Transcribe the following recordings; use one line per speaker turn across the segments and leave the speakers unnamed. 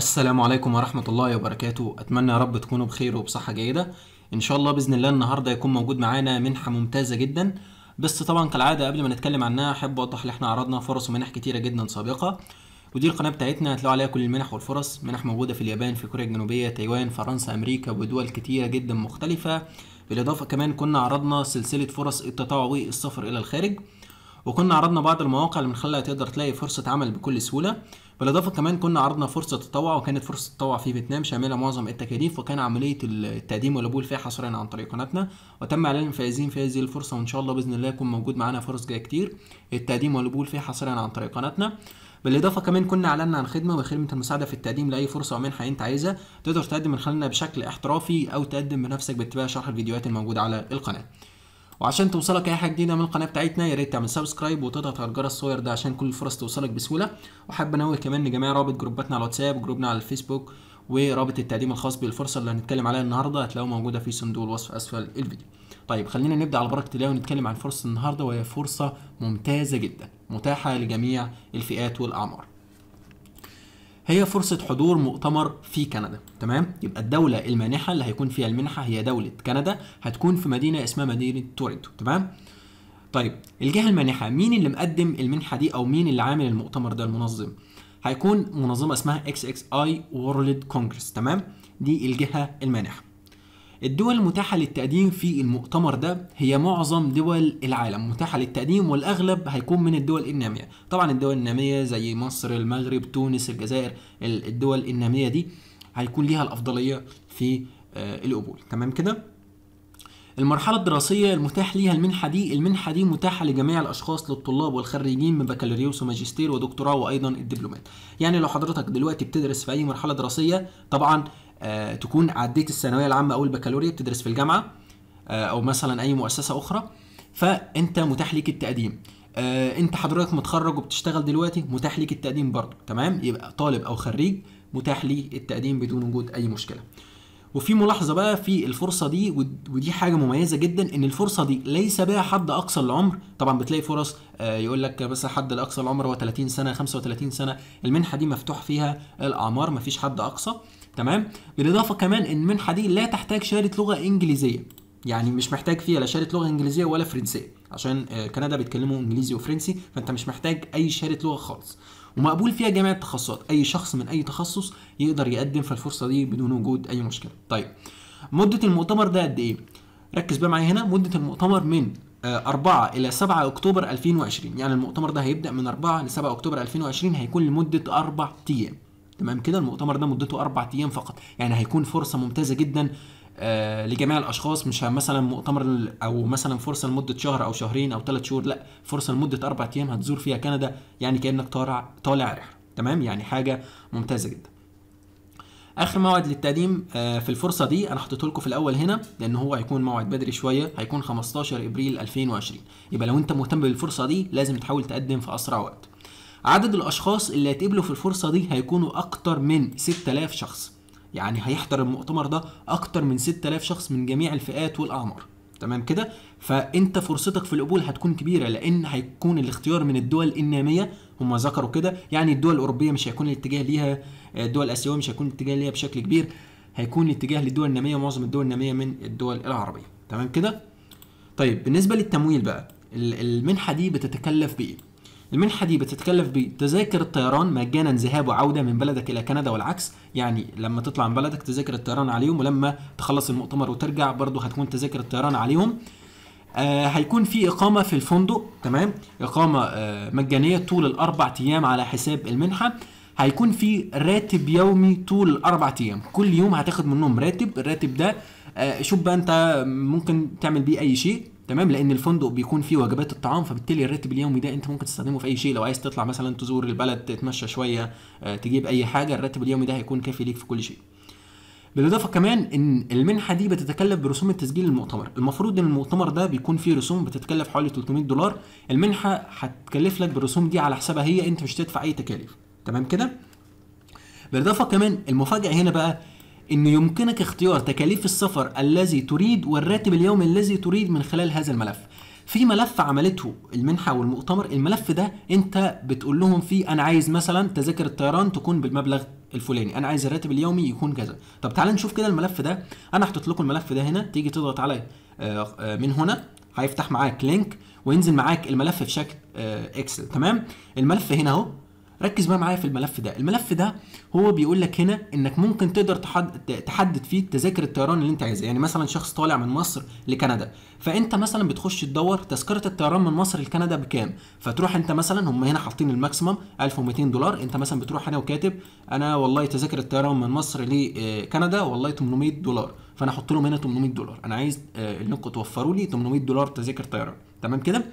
السلام عليكم ورحمة الله وبركاته أتمنى يا رب تكونوا بخير وبصحة جيدة إن شاء الله بإذن الله النهاردة يكون موجود معانا منحة ممتازة جدا بس طبعا كالعادة قبل ما نتكلم عنها أحب أوضح إن إحنا عرضنا فرص ومنح كتيرة جدا سابقة ودي القناة بتاعتنا هتلاقوا عليها كل المنح والفرص منح موجودة في اليابان في كوريا الجنوبية تايوان فرنسا أمريكا ودول كتيرة جدا مختلفة بالإضافة كمان كنا عرضنا سلسلة فرص التطوعي السفر إلى الخارج وكنا عرضنا بعض المواقع اللي من خلالها تقدر تلاقي فرصة عمل بكل سهولة بالإضافة كمان كنا عرضنا فرصة تطوع وكانت فرصة تطوع في فيتنام شاملة معظم التكاليف وكان عملية التقديم والقبول فيها حصريا عن طريق قناتنا وتم إعلان الفائزين في هذه الفرصة وإن شاء الله بإذن الله يكون موجود معانا فرص جاية كتير التقديم والقبول فيها حصريا عن طريق قناتنا بالاضافه كمان كنا اعلنا عن خدمه وخدمه المساعده في التقديم لاي فرصه او منحه انت عايزها تقدر تقدم من خلالنا بشكل احترافي او تقدم بنفسك باتباع شرح الفيديوهات الموجوده على القناه وعشان توصلك اي حاجه جديده من القناه بتاعتنا يا ريت تعمل سبسكرايب وتضغط على الجرس الصغير ده عشان كل الفرص توصلك بسهوله وحابب انوه كمان لجميع رابط جروباتنا على الواتساب وجروبنا على الفيسبوك ورابط التقديم الخاص بالفرصه اللي هنتكلم عليها النهارده هتلاقوه موجوده في صندوق الوصف اسفل الفيديو طيب خلينا نبدا على بركه الله ونتكلم عن فرصه النهارده وهي فرصه ممتازه جدا متاحه لجميع الفئات والاعمار هي فرصه حضور مؤتمر في كندا تمام يبقى الدوله المانحه اللي هيكون فيها المنحه هي دوله كندا هتكون في مدينه اسمها مدينه تورنتو تمام طيب الجهه المانحه مين اللي مقدم المنحه دي او مين اللي عامل المؤتمر ده المنظم هيكون منظمه اسمها XXI World Congress تمام دي الجهه المانحه الدول المتاحة للتقديم في المؤتمر ده هي معظم دول العالم متاحة للتقديم والأغلب هيكون من الدول النامية طبعا الدول النامية زي مصر المغرب تونس الجزائر الدول النامية دي هيكون ليها الأفضلية في آه، القبول تمام كده المرحلة الدراسية المتاح ليها المنحة دي المنحة دي متاحة لجميع الأشخاص للطلاب والخريجين من بكالوريوس وماجستير ودكتوراه وأيضا الدبلومات يعني لو حضرتك دلوقتي بتدرس في أي مرحلة دراسية طبعا آه، تكون عديت الثانويه العامه او البكالوريا بتدرس في الجامعه آه، او مثلا اي مؤسسه اخرى فانت متاح ليك التقديم آه، انت حضرتك متخرج وبتشتغل دلوقتي متاح ليك التقديم برضه تمام يبقى طالب او خريج متاح ليه التقديم بدون وجود اي مشكله وفي ملاحظه بقى في الفرصه دي ودي حاجه مميزه جدا ان الفرصه دي ليس بها حد اقصى العمر طبعا بتلاقي فرص يقول لك بس حد الاقصى العمر هو 30 سنه 35 سنه المنحه دي مفتوح فيها الاعمار مفيش حد اقصى تمام بالاضافه كمان ان المنحه دي لا تحتاج شهاده لغه انجليزيه يعني مش محتاج فيها لا شهاده لغه انجليزيه ولا فرنسيه عشان آه، كندا بيتكلموا انجليزي وفرنسي فانت مش محتاج اي شهاده لغه خالص ومقبول فيها جميع التخصصات اي شخص من اي تخصص يقدر يقدم في الفرصه دي بدون وجود اي مشكله طيب مده المؤتمر ده قد ايه ركز بقى معايا هنا مده المؤتمر من 4 آه، الى 7 اكتوبر 2020 يعني المؤتمر ده هيبدا من 4 ل 7 اكتوبر 2020 هيكون لمده 4 ايام تمام كده المؤتمر ده مدته أربع أيام فقط يعني هيكون فرصة ممتازة جدا آه، لجميع الاشخاص مش مثلا مؤتمر او مثلا فرصه لمده شهر او شهرين او ثلاث شهور لا فرصه لمده اربع ايام هتزور فيها كندا يعني كانك طالع طالع رحله تمام يعني حاجه ممتازه جدا اخر موعد للتقديم آه، في الفرصه دي انا حطيته لكم في الاول هنا لان هو هيكون موعد بدري شويه هيكون 15 ابريل 2020 يبقى لو انت مهتم بالفرصه دي لازم تحاول تقدم في اسرع وقت عدد الأشخاص اللي هيتقبلوا في الفرصة دي هيكونوا أكتر من 6000 شخص يعني هيحضر المؤتمر ده أكتر من 6000 شخص من جميع الفئات والأعمار تمام كده فانت فرصتك في القبول هتكون كبيره لان هيكون الاختيار من الدول الناميه هم ذكروا كده يعني الدول الاوروبيه مش هيكون الاتجاه ليها الدول الاسيويه مش هيكون الاتجاه ليها بشكل كبير هيكون الاتجاه للدول الناميه معظم الدول الناميه من الدول العربيه تمام كده طيب بالنسبه للتمويل بقى المنحه دي بتتكلف بايه المنحة دي بتتكلف بتذاكر الطيران مجانا ذهاب وعودة من بلدك إلى كندا والعكس يعني لما تطلع من بلدك تذاكر الطيران عليهم ولما تخلص المؤتمر وترجع برضه هتكون تذاكر الطيران عليهم آه هيكون في إقامة في الفندق تمام إقامة آه مجانية طول الأربع أيام على حساب المنحة هيكون في راتب يومي طول الأربع أيام كل يوم هتاخد منهم راتب الراتب ده آه شوف بقى أنت ممكن تعمل بيه أي شيء تمام لان الفندق بيكون فيه وجبات الطعام فبالتالي الراتب اليومي ده انت ممكن تستخدمه في اي شيء لو عايز تطلع مثلا تزور البلد تتمشى شويه آه، تجيب اي حاجه الراتب اليومي ده هيكون كافي ليك في كل شيء بالاضافه كمان ان المنحه دي بتتكلف برسوم التسجيل المؤتمر المفروض ان المؤتمر ده بيكون فيه رسوم بتتكلف حوالي 300 دولار المنحه هتكلف لك بالرسوم دي على حسابها هي انت مش هتدفع اي تكاليف تمام كده بالاضافه كمان المفاجاه هنا بقى أن يمكنك اختيار تكاليف السفر الذي تريد والراتب اليومي الذي تريد من خلال هذا الملف في ملف عملته المنحة والمؤتمر الملف ده انت بتقول لهم فيه انا عايز مثلا تذاكر الطيران تكون بالمبلغ الفلاني انا عايز الراتب اليومي يكون كذا طب تعال نشوف كده الملف ده انا حطيت لكم الملف ده هنا تيجي تضغط على آه، آه، من هنا هيفتح معاك لينك وينزل معاك الملف في شكل اكسل تمام الملف هنا اهو ركز بقى معايا في الملف ده الملف ده هو بيقول لك هنا انك ممكن تقدر تحدد فيه تذاكر الطيران اللي انت عايزها يعني مثلا شخص طالع من مصر لكندا فانت مثلا بتخش تدور تذكره الطيران من مصر لكندا بكام فتروح انت مثلا هم هنا حاطين الماكسيمم 1200 دولار انت مثلا بتروح هنا وكاتب انا والله تذاكر الطيران من مصر لكندا آه، والله 800 دولار فانا احط لهم هنا 800 دولار انا عايز آه، انكم توفروا لي 800 دولار تذاكر طيران تمام كده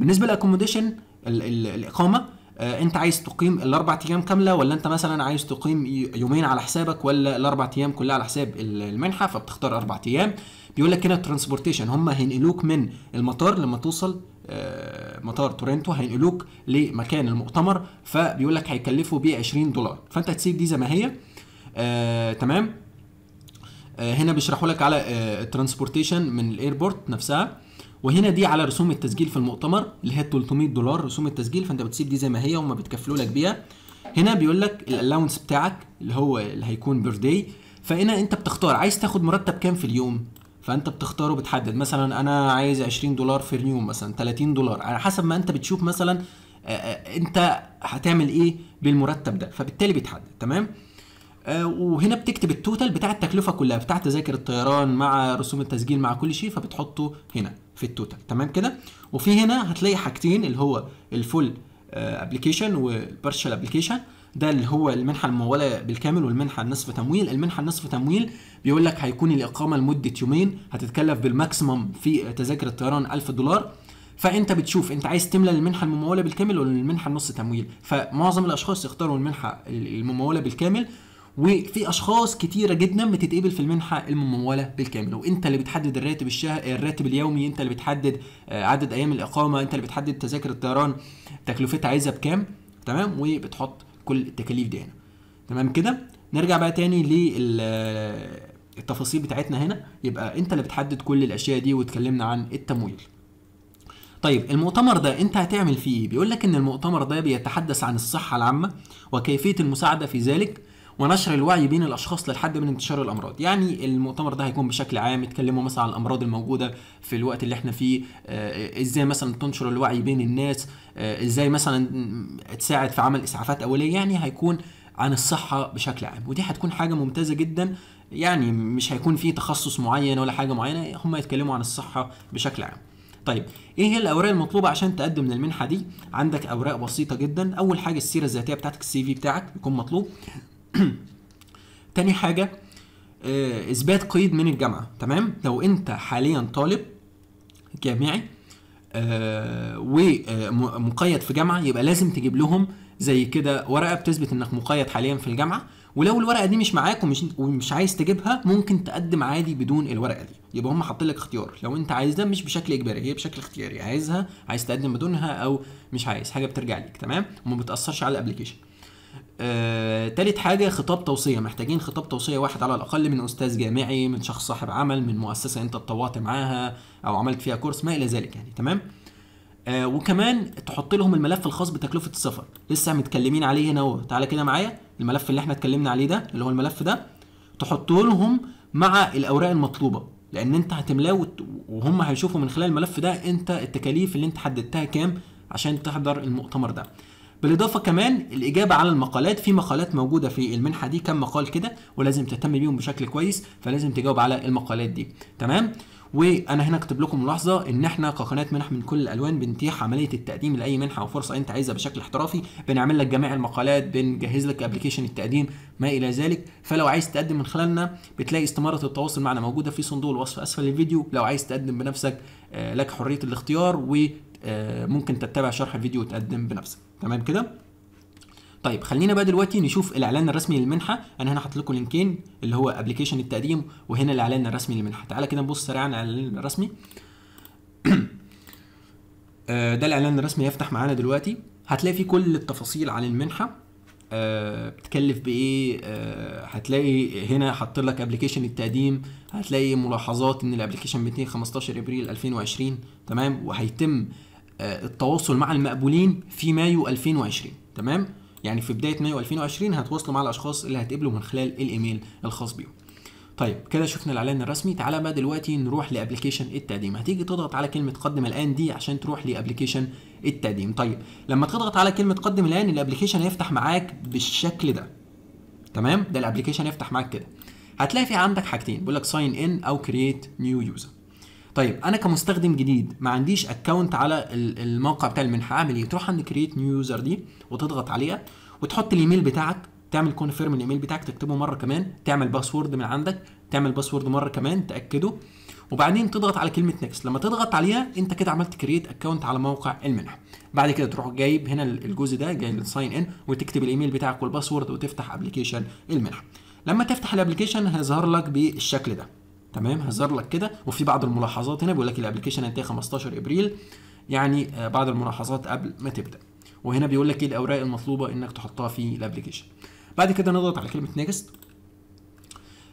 بالنسبه للاكوموديشن الاقامه آه، انت عايز تقيم الاربع ايام كامله ولا انت مثلا عايز تقيم يومين على حسابك ولا الاربع ايام كلها على حساب المنحه فبتختار اربع ايام بيقول لك هنا الترانسبورتيشن هم هينقلوك من المطار لما توصل آه، مطار تورنتو هينقلوك لمكان المؤتمر فبيقول لك هيكلفوا بيه 20 دولار فانت هتسيب دي زي ما هي آه، تمام آه، هنا بيشرحوا لك على الترانسبورتيشن من الايربورت نفسها وهنا دي على رسوم التسجيل في المؤتمر اللي هي 300 دولار رسوم التسجيل فانت بتسيب دي زي ما هي وما بتكفلوا لك بيها هنا بيقول لك الالاونس بتاعك اللي هو اللي هيكون بير داي فهنا انت بتختار عايز تاخد مرتب كام في اليوم فانت بتختاره بتحدد مثلا انا عايز 20 دولار في اليوم مثلا 30 دولار على حسب ما انت بتشوف مثلا آه، آه، انت هتعمل ايه بالمرتب ده فبالتالي بيتحدد تمام آه، وهنا بتكتب التوتال بتاع التكلفه كلها بتاع تذاكر الطيران مع رسوم التسجيل مع كل شيء فبتحطه هنا في التوتال تمام كده وفي هنا هتلاقي حاجتين اللي هو الفول ابلكيشن والبارشال ابلكيشن ده اللي هو المنحه المموله بالكامل والمنحه النصف تمويل المنحه النصف تمويل بيقول لك هيكون الاقامه لمده يومين هتتكلف بالماكسيمم في تذاكر الطيران 1000 دولار فانت بتشوف انت عايز تملى المنحه المموله بالكامل ولا المنحه النص تمويل فمعظم الاشخاص يختاروا المنحه المموله بالكامل وفي اشخاص كتيره جدا بتتقبل في المنحه المموله بالكامل وانت اللي بتحدد الراتب الشهر الراتب اليومي انت اللي بتحدد آه، عدد ايام الاقامه انت اللي بتحدد تذاكر الطيران تكلفتها عايزها بكام تمام وبتحط كل التكاليف دي هنا تمام كده نرجع بقى تاني للتفاصيل آه، بتاعتنا هنا يبقى انت اللي بتحدد كل الاشياء دي واتكلمنا عن التمويل طيب المؤتمر ده انت هتعمل فيه ايه بيقول لك ان المؤتمر ده بيتحدث عن الصحه العامه وكيفيه المساعده في ذلك ونشر الوعي بين الاشخاص للحد من انتشار الامراض يعني المؤتمر ده هيكون بشكل عام يتكلموا مثلا عن الامراض الموجوده في الوقت اللي احنا فيه آه، ازاي مثلا تنشر الوعي بين الناس آه، ازاي مثلا تساعد في عمل اسعافات اوليه يعني هيكون عن الصحه بشكل عام ودي هتكون حاجه ممتازه جدا يعني مش هيكون في تخصص معين ولا حاجه معينه هم يتكلموا عن الصحه بشكل عام طيب ايه هي الاوراق المطلوبه عشان تقدم للمنحه دي عندك اوراق بسيطه جدا اول حاجه السيره الذاتيه بتاعتك السي في بتاعك يكون مطلوب تاني حاجه آه، اثبات قيد من الجامعه تمام لو انت حاليا طالب جامعي آه، ومقيد في جامعه يبقى لازم تجيب لهم زي كده ورقه بتثبت انك مقيد حاليا في الجامعه ولو الورقه دي مش معاك ومش ومش عايز تجيبها ممكن تقدم عادي بدون الورقه دي يبقى هم حاطين لك اختيار لو انت عايز ده مش بشكل اجباري هي بشكل اختياري عايزها عايز تقدم بدونها او مش عايز حاجه بترجع ليك تمام وما بتاثرش على الابلكيشن آه، تالت حاجة خطاب توصية محتاجين خطاب توصية واحد على الأقل من أستاذ جامعي من شخص صاحب عمل من مؤسسة أنت اتطوعت معاها أو عملت فيها كورس ما إلى ذلك يعني تمام آه وكمان تحط لهم الملف الخاص بتكلفة السفر لسه متكلمين عليه هنا تعالى كده معايا الملف اللي احنا اتكلمنا عليه ده اللي هو الملف ده تحطه لهم مع الأوراق المطلوبة لأن أنت هتملاه وهم هيشوفوا من خلال الملف ده أنت التكاليف اللي أنت حددتها كام عشان تحضر المؤتمر ده بالاضافه كمان الاجابه على المقالات في مقالات موجوده في المنحه دي كم مقال كده ولازم تهتم بيهم بشكل كويس فلازم تجاوب على المقالات دي تمام وانا هنا اكتب لكم ملاحظه ان احنا كقناه منح من كل الالوان بنتيح عمليه التقديم لاي منحه او فرصه انت عايزها بشكل احترافي بنعمل لك جميع المقالات بنجهز لك ابلكيشن التقديم ما الى ذلك فلو عايز تقدم من خلالنا بتلاقي استماره التواصل معنا موجوده في صندوق الوصف اسفل الفيديو لو عايز تقدم بنفسك آه، لك حريه الاختيار و آه، ممكن تتبع شرح الفيديو وتقدم بنفسك تمام كده طيب خلينا بقى دلوقتي نشوف الاعلان الرسمي للمنحه انا هنا حاطط لكم لينكين اللي هو ابلكيشن التقديم وهنا الاعلان الرسمي للمنحه تعالى كده نبص سريعا على الاعلان الرسمي آه، ده الاعلان الرسمي هيفتح معانا دلوقتي هتلاقي فيه كل التفاصيل عن المنحه أه بتكلف بايه أه هتلاقي هنا حاطط لك ابلكيشن التقديم هتلاقي ملاحظات ان الابلكيشن 215 15 ابريل 2020 تمام وهيتم آه، التواصل مع المقبولين في مايو 2020 تمام يعني في بدايه مايو 2020 هتواصلوا مع الاشخاص اللي هتقبلوا من خلال الايميل الخاص بيهم طيب كده شفنا الاعلان الرسمي تعالى بقى دلوقتي نروح لابلكيشن التقديم هتيجي تضغط على كلمه قدم الان دي عشان تروح لابلكيشن التقديم طيب لما تضغط على كلمه قدم الان الابلكيشن هيفتح معاك بالشكل ده تمام ده الابلكيشن هيفتح معاك كده هتلاقي في عندك حاجتين بيقول لك ساين ان او كرييت نيو يوزر طيب انا كمستخدم جديد ما عنديش اكونت على الموقع بتاع المنحه اعمل ايه تروح عند كرييت نيو يوزر دي وتضغط عليها وتحط الايميل بتاعك تعمل كونفيرم الايميل بتاعك تكتبه مره كمان تعمل باسورد من عندك تعمل باسورد مره كمان تاكده وبعدين تضغط على كلمه نكست لما تضغط عليها انت كده عملت كرييت اكونت على موقع المنحه بعد كده تروح جايب هنا الجزء ده جاي ساين ان وتكتب الايميل بتاعك والباسورد وتفتح ابلكيشن المنحه لما تفتح الابلكيشن هيظهر لك بالشكل ده تمام هيظهر لك كده وفي بعض الملاحظات هنا بيقول لك الابلكيشن انتهى 15 ابريل يعني آه، بعض الملاحظات قبل ما تبدا وهنا بيقول لك ايه الاوراق المطلوبه انك تحطها في الابلكيشن بعد كده نضغط على كلمه نيكست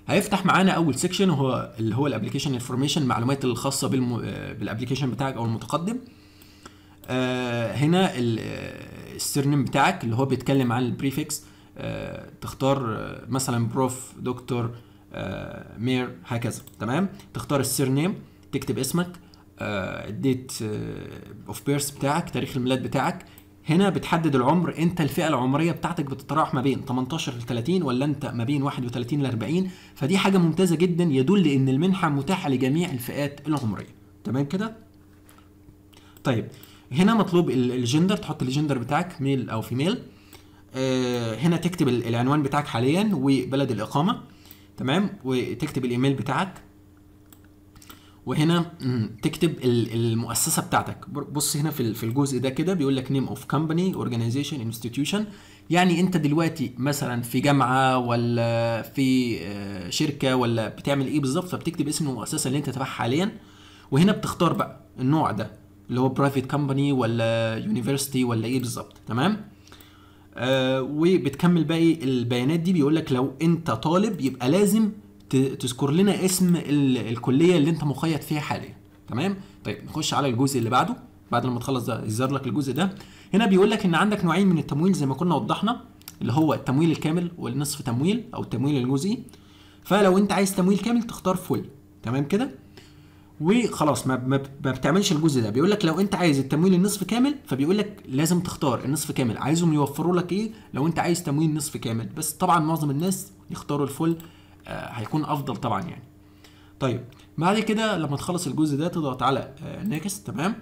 هيفتح معانا اول سيكشن وهو اللي هو الابلكيشن انفورميشن المعلومات الخاصه آه، بالابلكيشن بتاعك او المتقدم آه، هنا السيرنيم بتاعك اللي هو بيتكلم عن البريفكس تختار مثلا بروف دكتور مير آه، هكذا تمام تختار السير نيم تكتب اسمك الديت اوف بيرث بتاعك تاريخ الميلاد بتاعك هنا بتحدد العمر انت الفئه العمريه بتاعتك بتتراوح ما بين 18 ل 30 ولا انت ما بين 31 ل 40 فدي حاجه ممتازه جدا يدل ان المنحه متاحه لجميع الفئات العمريه تمام كده طيب هنا مطلوب الجندر تحط الجندر بتاعك ميل او فيميل آه، هنا تكتب العنوان بتاعك حاليا وبلد الاقامه تمام وتكتب الايميل بتاعك وهنا تكتب المؤسسه بتاعتك بص هنا في الجزء ده كده بيقول لك نيم اوف كومباني اورجانيزيشن انستتيوشن يعني انت دلوقتي مثلا في جامعه ولا في آه، شركه ولا بتعمل ايه بالظبط فبتكتب اسم المؤسسه اللي انت تبعها حاليا وهنا بتختار بقى النوع ده اللي هو برايفت كومباني ولا يونيفرستي ولا ايه بالظبط تمام آه، وبتكمل باقي البيانات دي بيقول لك لو انت طالب يبقى لازم تذكر لنا اسم الكليه اللي انت مقيد فيها حاليا تمام طيب نخش على الجزء اللي بعده بعد لما تخلص ده يظهر لك الجزء ده هنا بيقول لك ان عندك نوعين من التمويل زي ما كنا وضحنا اللي هو التمويل الكامل والنصف تمويل او التمويل الجزئي فلو انت عايز تمويل كامل تختار فول تمام كده وخلاص ما ما بتعملش الجزء ده بيقول لك لو انت عايز التمويل النصف كامل فبيقول لك لازم تختار النصف كامل عايزهم يوفروا لك ايه لو انت عايز تمويل نصف كامل بس طبعا معظم الناس يختاروا الفل آه هيكون افضل طبعا يعني طيب بعد كده لما تخلص الجزء ده تضغط على آه نيكست تمام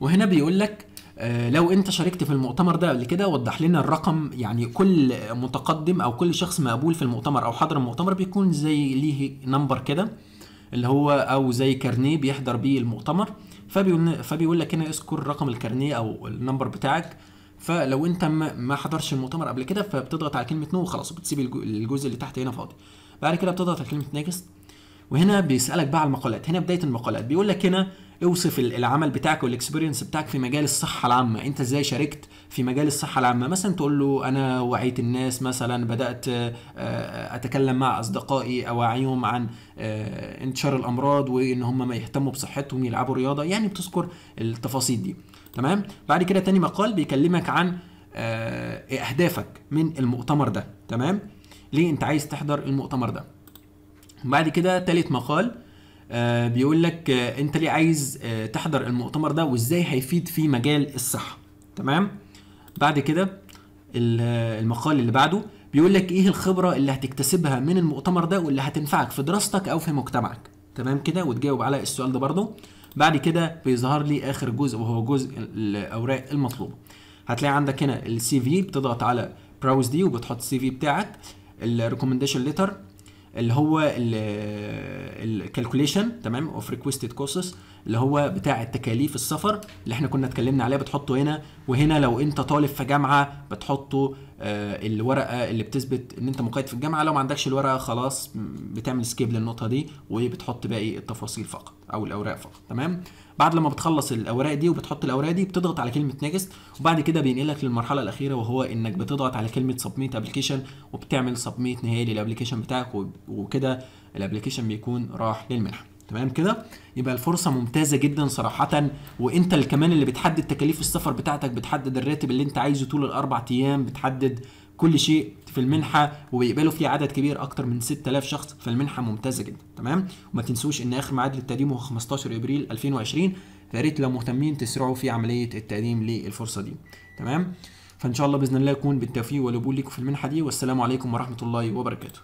وهنا بيقول لك آه لو انت شاركت في المؤتمر ده قبل كده وضح لنا الرقم يعني كل متقدم او كل شخص مقبول في المؤتمر او حاضر المؤتمر بيكون زي ليه نمبر كده اللي هو او زي كارنيه بيحضر بيه المؤتمر فبيقول فبيقول لك هنا اذكر رقم الكارنيه او النمبر بتاعك فلو انت ما حضرش المؤتمر قبل كده فبتضغط على كلمه نو وخلاص وبتسيب الجزء اللي تحت هنا فاضي بعد كده بتضغط على كلمه نيكست وهنا بيسالك بقى على المقالات هنا بدايه المقالات بيقول لك هنا اوصف العمل بتاعك والاكسبيرينس بتاعك في مجال الصحه العامه انت ازاي شاركت في مجال الصحه العامه مثلا تقول له انا وعيت الناس مثلا بدات آه، آه، اتكلم مع اصدقائي اوعيهم عن آه، انتشار الامراض وان هم ما يهتموا بصحتهم يلعبوا رياضه يعني بتذكر التفاصيل دي تمام بعد كده تاني مقال بيكلمك عن اهدافك من المؤتمر ده تمام ليه انت عايز تحضر المؤتمر ده بعد كده تالت مقال آه، بيقول لك آه، انت ليه عايز آه، تحضر المؤتمر ده وازاي هيفيد في مجال الصحه تمام بعد كده المقال اللي بعده بيقول لك ايه الخبره اللي هتكتسبها من المؤتمر ده واللي هتنفعك في دراستك او في مجتمعك تمام كده وتجاوب على السؤال ده برضه بعد كده بيظهر لي اخر جزء وهو جزء الاوراق المطلوبه هتلاقي عندك هنا السي في بتضغط على براوز دي وبتحط السي في بتاعك الريكومنديشن ليتر اللي هو الكالكوليشن تمام اوف ريكويستد كوسس اللي هو بتاع التكاليف السفر اللي احنا كنا اتكلمنا عليها بتحطه هنا وهنا لو انت طالب في جامعه بتحطه آه الورقه اللي بتثبت ان انت مقيد في الجامعه لو ما عندكش الورقه خلاص بتعمل سكيب للنقطه دي وبتحط باقي التفاصيل فقط او الاوراق فقط تمام بعد لما بتخلص الاوراق دي وبتحط الاوراق دي بتضغط على كلمه نيكست وبعد كده بينقلك للمرحله الاخيره وهو انك بتضغط على كلمه سبميت ابلكيشن وبتعمل سبميت نهائي للابلكيشن بتاعك وكده الابلكيشن بيكون راح للمنحه تمام كده يبقى الفرصه ممتازه جدا صراحه وانت اللي كمان اللي بتحدد تكاليف السفر بتاعتك بتحدد الراتب اللي انت عايزه طول الاربع ايام بتحدد كل شيء في المنحه وبيقبلوا فيه عدد كبير اكتر من 6000 شخص فالمنحه ممتازه جدا تمام وما تنسوش ان اخر ميعاد للتقديم هو 15 ابريل 2020 فياريت لو مهتمين تسرعوا في عمليه التقديم للفرصه دي تمام فان شاء الله باذن الله يكون بالتوفيق والقبول لكم في المنحه دي والسلام عليكم ورحمه الله وبركاته